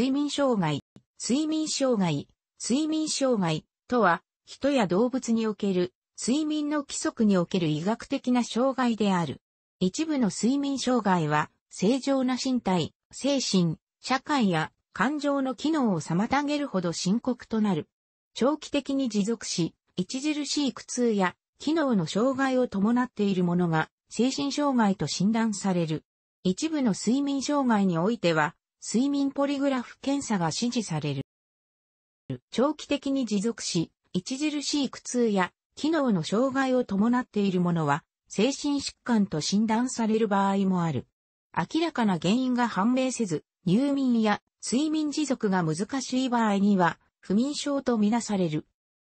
睡眠障害、睡眠障害、睡眠障害とは、人や動物における睡眠の規則における医学的な障害である。一部の睡眠障害は、正常な身体、精神、社会や感情の機能を妨げるほど深刻となる。長期的に持続し、著しい苦痛や機能の障害を伴っているものが精神障害と診断される。一部の睡眠障害においては、睡眠ポリグラフ検査が指示される。長期的に持続し、著しい苦痛や機能の障害を伴っているものは、精神疾患と診断される場合もある。明らかな原因が判明せず、入眠や睡眠持続が難しい場合には、不眠症とみなされる。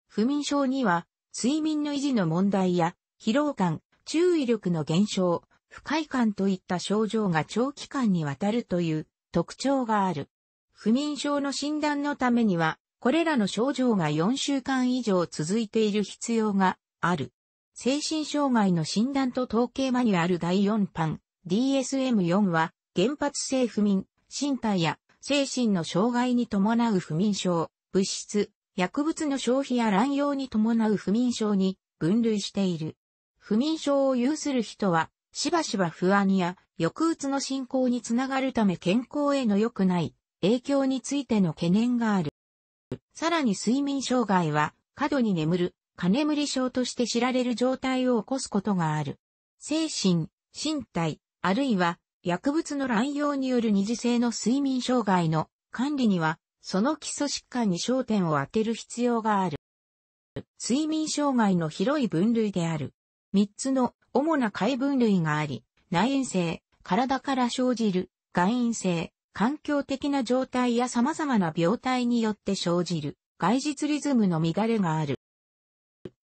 不眠症には、睡眠の維持の問題や、疲労感、注意力の減少、不快感といった症状が長期間にわたるという特徴がある。不眠症の診断のためには、これらの症状が4週間以上続いている必要がある。精神障害の診断と統計マニュアル第4版 DSM4 は原発性不眠、身体や精神の障害に伴う不眠症、物質、薬物の消費や乱用に伴う不眠症に分類している。不眠症を有する人はしばしば不安や抑うつの進行につながるため健康への良くない影響についての懸念がある。さらに睡眠障害は過度に眠る、過眠り症として知られる状態を起こすことがある。精神、身体、あるいは薬物の乱用による二次性の睡眠障害の管理には、その基礎疾患に焦点を当てる必要がある。睡眠障害の広い分類である。三つの主な海分類があり、内縁性、体から生じる、外因性、環境的な状態や様々な病態によって生じる、外実リズムの乱れがある。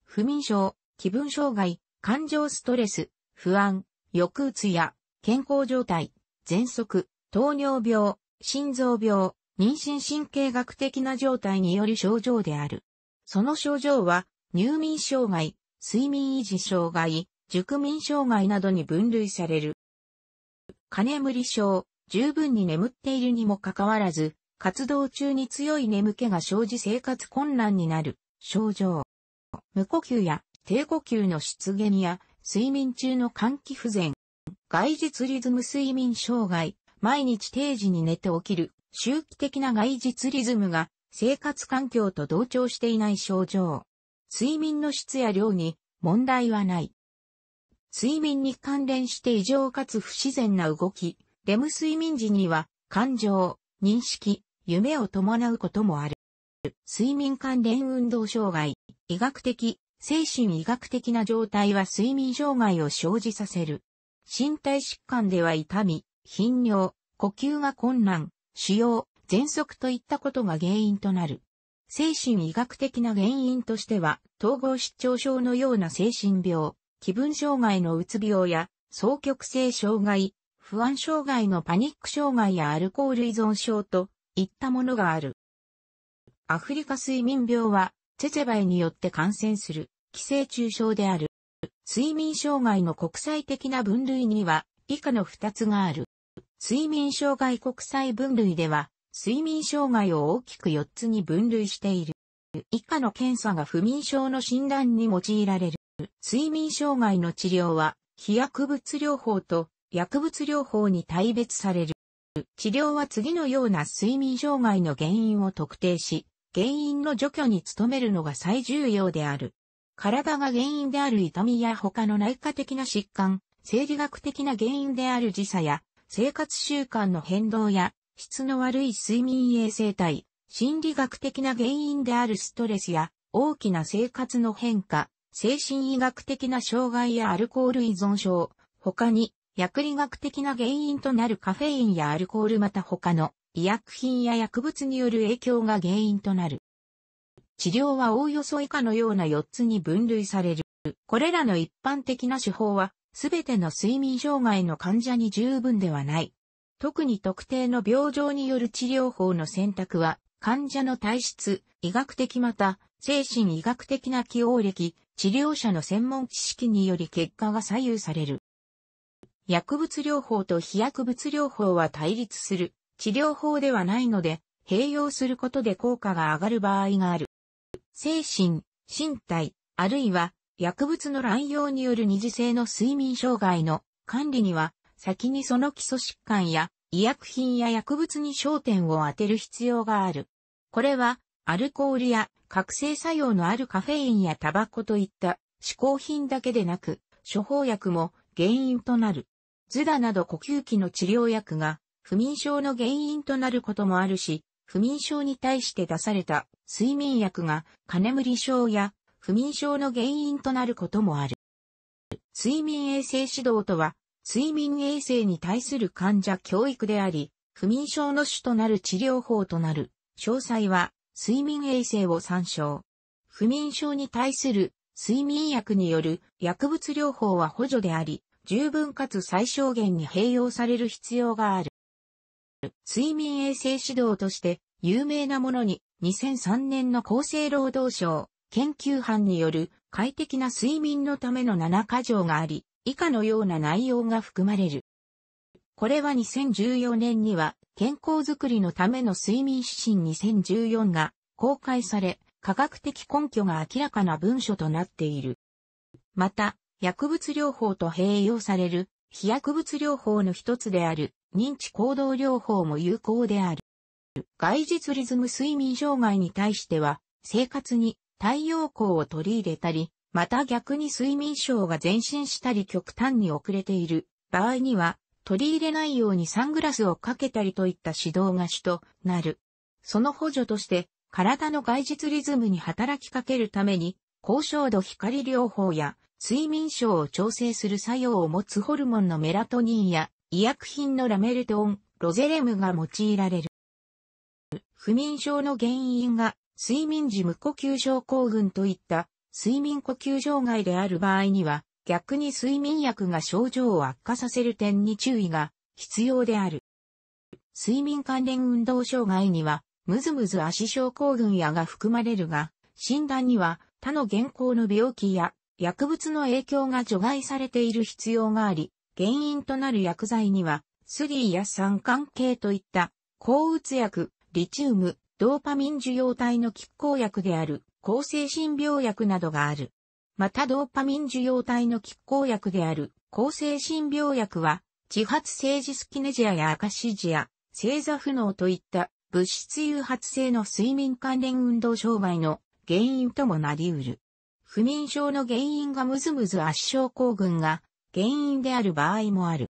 不眠症、気分障害、感情ストレス、不安、抑うつや、健康状態、喘息、糖尿病、心臓病、妊娠神経学的な状態による症状である。その症状は、入眠障害、睡眠維持障害、熟眠障害などに分類される。金無り症、十分に眠っているにもかかわらず、活動中に強い眠気が生じ生活困難になる症状。無呼吸や低呼吸の出現や睡眠中の換気不全、外実リズム睡眠障害、毎日定時に寝て起きる周期的な外実リズムが生活環境と同調していない症状。睡眠の質や量に問題はない。睡眠に関連して異常かつ不自然な動き、レム睡眠時には、感情、認識、夢を伴うこともある。睡眠関連運動障害、医学的、精神医学的な状態は睡眠障害を生じさせる。身体疾患では痛み、頻尿、呼吸が困難、腫瘍、喘息といったことが原因となる。精神医学的な原因としては、統合失調症のような精神病、気分障害のうつ病や、双極性障害、不安障害のパニック障害やアルコール依存症といったものがある。アフリカ睡眠病は、チェチェバによって感染する、寄生虫症である。睡眠障害の国際的な分類には、以下の2つがある。睡眠障害国際分類では、睡眠障害を大きく4つに分類している。以下の検査が不眠症の診断に用いられる。睡眠障害の治療は、非薬物療法と薬物療法に対別される。治療は次のような睡眠障害の原因を特定し、原因の除去に努めるのが最重要である。体が原因である痛みや他の内科的な疾患、生理学的な原因である時差や、生活習慣の変動や、質の悪い睡眠衛生体、心理学的な原因であるストレスや、大きな生活の変化、精神医学的な障害やアルコール依存症、他に薬理学的な原因となるカフェインやアルコールまた他の医薬品や薬物による影響が原因となる。治療はおおよそ以下のような4つに分類される。これらの一般的な手法は、すべての睡眠障害の患者に十分ではない。特に特定の病状による治療法の選択は、患者の体質、医学的また、精神医学的な起用歴、治療者の専門知識により結果が左右される。薬物療法と非薬物療法は対立する治療法ではないので、併用することで効果が上がる場合がある。精神、身体、あるいは薬物の乱用による二次性の睡眠障害の管理には、先にその基礎疾患や医薬品や薬物に焦点を当てる必要がある。これはアルコールや覚醒作用のあるカフェインやタバコといった嗜好品だけでなく、処方薬も原因となる。ズダなど呼吸器の治療薬が不眠症の原因となることもあるし、不眠症に対して出された睡眠薬が金無理症や不眠症の原因となることもある。睡眠衛生指導とは、睡眠衛生に対する患者教育であり、不眠症の主となる治療法となる。詳細は睡眠衛生を参照。不眠症に対する睡眠薬による薬物療法は補助であり、十分かつ最小限に併用される必要がある。睡眠衛生指導として有名なものに2003年の厚生労働省研究班による快適な睡眠のための7箇条があり、以下のような内容が含まれる。これは2014年には健康づくりのための睡眠指針2014が公開され、科学的根拠が明らかな文書となっている。また、薬物療法と併用される、非薬物療法の一つである、認知行動療法も有効である。外実リズム睡眠障害に対しては、生活に太陽光を取り入れたり、また逆に睡眠症が前進したり極端に遅れている場合には、取り入れないようにサングラスをかけたりといった指導が主となる。その補助として、体の外実リズムに働きかけるために、高照度光療法や睡眠症を調整する作用を持つホルモンのメラトニンや医薬品のラメルトン、ロゼレムが用いられる。不眠症の原因が睡眠時無呼吸症候群といった睡眠呼吸障害である場合には逆に睡眠薬が症状を悪化させる点に注意が必要である。睡眠関連運動障害には、むずむず足症候群やが含まれるが、診断には他の現行の病気や薬物の影響が除外されている必要があり、原因となる薬剤には、スリーや酸関係といった抗うつ薬、リチウム、ドーパミン受容体の拮抗薬である、抗精神病薬などがある。またドーパミン受容体の拮抗薬である、抗精神病薬は、自発性ジスキネジアやアカシジア、星座不能といった物質誘発性の睡眠関連運動障害の原因ともなり得る。不眠症の原因がムズムズ圧症候群が原因である場合もある。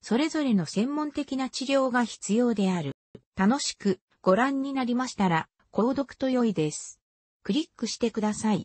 それぞれの専門的な治療が必要である。楽しくご覧になりましたら、購読と良いです。クリックしてください。